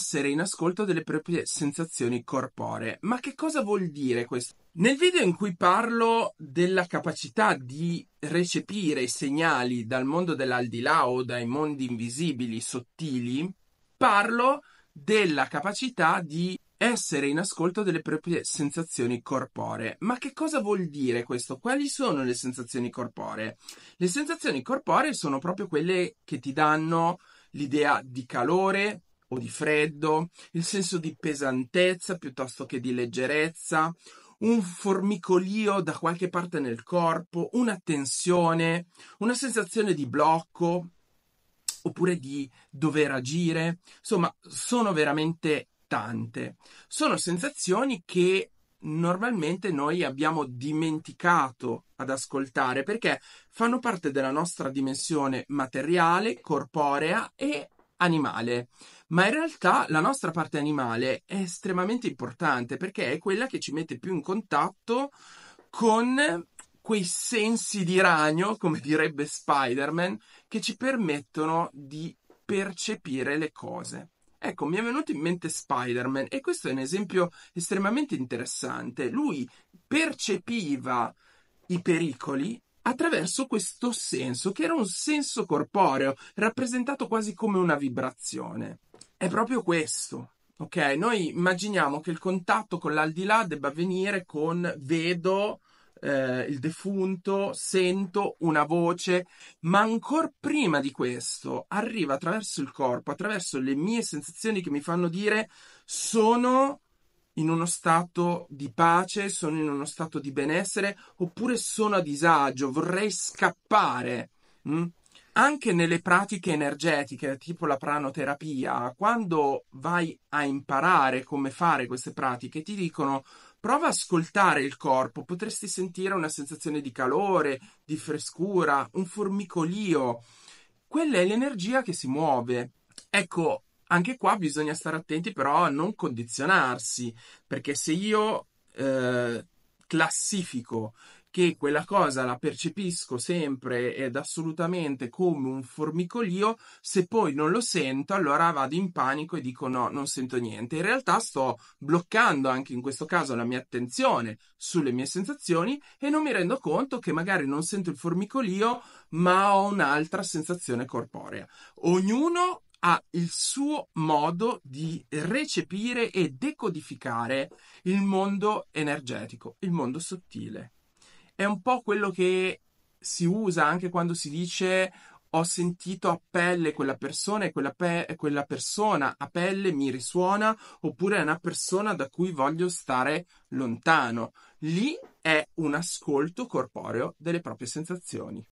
essere in ascolto delle proprie sensazioni corporee. Ma che cosa vuol dire questo? Nel video in cui parlo della capacità di recepire i segnali dal mondo dell'aldilà o dai mondi invisibili sottili, parlo della capacità di essere in ascolto delle proprie sensazioni corporee. Ma che cosa vuol dire questo? Quali sono le sensazioni corporee? Le sensazioni corporee sono proprio quelle che ti danno l'idea di calore, o di freddo, il senso di pesantezza piuttosto che di leggerezza, un formicolio da qualche parte nel corpo, una tensione, una sensazione di blocco oppure di dover agire, insomma, sono veramente tante. Sono sensazioni che normalmente noi abbiamo dimenticato ad ascoltare perché fanno parte della nostra dimensione materiale, corporea e animale. Ma in realtà la nostra parte animale è estremamente importante perché è quella che ci mette più in contatto con quei sensi di ragno, come direbbe Spider-Man, che ci permettono di percepire le cose. Ecco, mi è venuto in mente Spider-Man e questo è un esempio estremamente interessante. Lui percepiva i pericoli attraverso questo senso, che era un senso corporeo, rappresentato quasi come una vibrazione. È proprio questo. Ok, noi immaginiamo che il contatto con l'aldilà debba avvenire con vedo eh, il defunto, sento una voce, ma ancora prima di questo arriva attraverso il corpo, attraverso le mie sensazioni che mi fanno dire sono in uno stato di pace, sono in uno stato di benessere oppure sono a disagio, vorrei scappare. Mm? Anche nelle pratiche energetiche, tipo la pranoterapia, quando vai a imparare come fare queste pratiche, ti dicono prova a ascoltare il corpo, potresti sentire una sensazione di calore, di frescura, un formicolio. Quella è l'energia che si muove. Ecco, anche qua bisogna stare attenti però a non condizionarsi, perché se io eh, classifico che quella cosa la percepisco sempre ed assolutamente come un formicolio, se poi non lo sento, allora vado in panico e dico no, non sento niente. In realtà sto bloccando anche in questo caso la mia attenzione sulle mie sensazioni e non mi rendo conto che magari non sento il formicolio, ma ho un'altra sensazione corporea. Ognuno ha il suo modo di recepire e decodificare il mondo energetico, il mondo sottile. È un po' quello che si usa anche quando si dice ho sentito a pelle quella persona e quella, pe- quella persona a pelle mi risuona oppure è una persona da cui voglio stare lontano. Lì è un ascolto corporeo delle proprie sensazioni.